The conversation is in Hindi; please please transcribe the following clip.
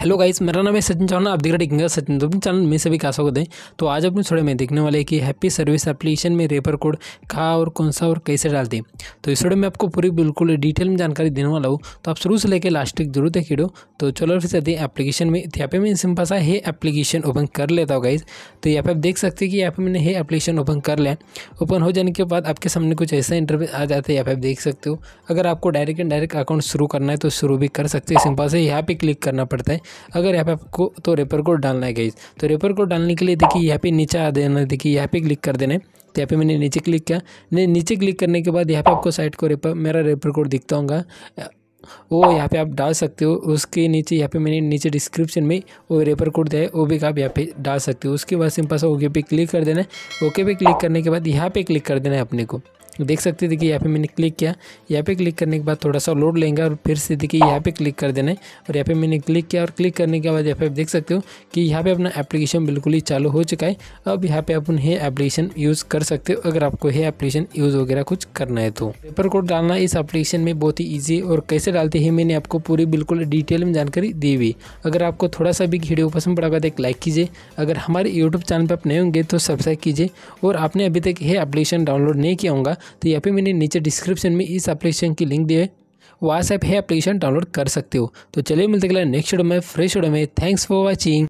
हेलो गाइस मेरा नाम है सचिन चौहान आप देख रहे टेकिंग सचिन दुबी चैनल में सभी का स्वागत है तो आज अपने थोड़े में देखने वाले कि हैप्पी सर्विस एप्लीकेशन में रेफर कोड कहाँ और कौन सा और कैसे डालते हैं तो इस वीडियो में आपको पूरी बिल्कुल डिटेल में जानकारी देने वाला हूँ तो आप शुरू से लेकर लास्ट तक जरूर देखियो तो चलो फिर चलते हैं एप्लीकेशन में तो यहाँ पे मैं सिंपल सा है एप्लीकेशन ओपन कर लेता हूँ गाइज तो यहाँ पे आप देख सकते हैं कि यहाँ पे मैंने है एप्लीकेशन ओपन कर लिया ओपन हो जाने के बाद आपके सामने कुछ ऐसा इंटरव्यू आ जाता है यहाँ पे आप देख सकते हो अगर आपको डायरेक्ट एंड डायरेक्ट अकाउंट शुरू करना है तो शुरू भी कर सकते हैं सिंपल से यहाँ पर क्लिक करना पड़ता है अगर यहाँ पे आपको तो रेपर कोड डालना है गई तो रेपर कोड डालने के लिए देखिए यहाँ पे नीचे आ देना देखिए यहाँ पे क्लिक कर देना है तो यहाँ पे मैंने नीचे क्लिक किया नहीं नीचे क्लिक करने के बाद यहाँ पे आपको साइट को रेपर मेरा रेपर कोड दिखता होगा वो यहाँ पे आप डाल सकते हो उसके नीचे यहाँ पे मैंने नीचे डिस्क्रिप्शन में वो रेपर कोड दिया है वो भी आप यहाँ पे डाल सकते हो उसके बाद सिंपल सा ओके पे क्लिक कर देना है ओके पे क्लिक करने के बाद यहाँ पे क्लिक कर देना है अपने को देख सकते देखिए यहाँ पे मैंने क्लिक किया यहाँ पे क्लिक करने के बाद थोड़ा सा लोड लेंगे और फिर से देखिए यहाँ पे क्लिक कर देना है और यहाँ पे मैंने क्लिक किया और क्लिक करने के बाद यहाँ पे आप देख सकते हो कि यहाँ पे अपना एप्लीकेशन बिल्कुल ही चालू हो चुका है अब यहाँ पे अपन ये एप्लीकेशन यूज़ कर सकते हो अगर आपको ये एप्लीकेशन यूज़ वगैरह कुछ करना है तो पेपर कोड डालना इस एप्लीकेशन में बहुत ही ईजी और कैसे डालते हैं मैंने आपको पूरी बिल्कुल डिटेल में जानकारी दी हुई अगर आपको थोड़ा सा भी वीडियो पसंद पड़ा होगा तो एक लाइक कीजिए अगर हमारे यूट्यूब चैनल पर आप नए होंगे तो सब्सक्राइब कीजिए और आपने अभी तक ये एप्लीकेशन डाउनलोड नहीं किया होगा तो यहाँ पे मैंने नीचे डिस्क्रिप्शन में इस एप्लीकेशन की लिंक दी है वो है एप्लीकेशन डाउनलोड कर सकते हो तो चलिए मिलते हैं नेक्स्ट वीडियो में फ्रेश वीडियो में थैंक्स फॉर वॉचिंग